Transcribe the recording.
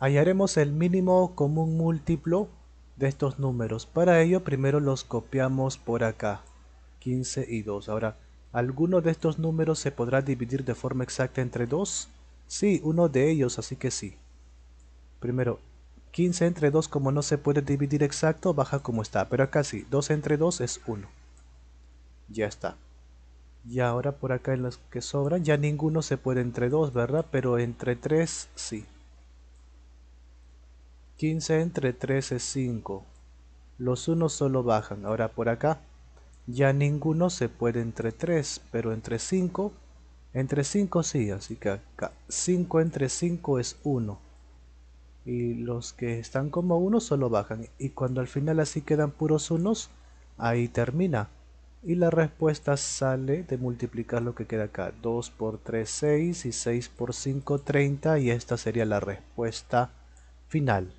Hallaremos el mínimo común múltiplo de estos números. Para ello primero los copiamos por acá. 15 y 2. Ahora, ¿alguno de estos números se podrá dividir de forma exacta entre 2? Sí, uno de ellos, así que sí. Primero, 15 entre 2 como no se puede dividir exacto, baja como está. Pero acá sí, 2 entre 2 es 1. Ya está. Y ahora por acá en los que sobran, ya ninguno se puede entre 2, ¿verdad? Pero entre 3 sí. 15 entre 3 es 5. Los unos solo bajan. Ahora por acá ya ninguno se puede entre 3, pero entre 5, entre 5 sí, así que acá 5 entre 5 es 1. Y los que están como 1 solo bajan. Y cuando al final así quedan puros unos, ahí termina. Y la respuesta sale de multiplicar lo que queda acá. 2 por 3, 6 y 6 por 5, 30. Y esta sería la respuesta final.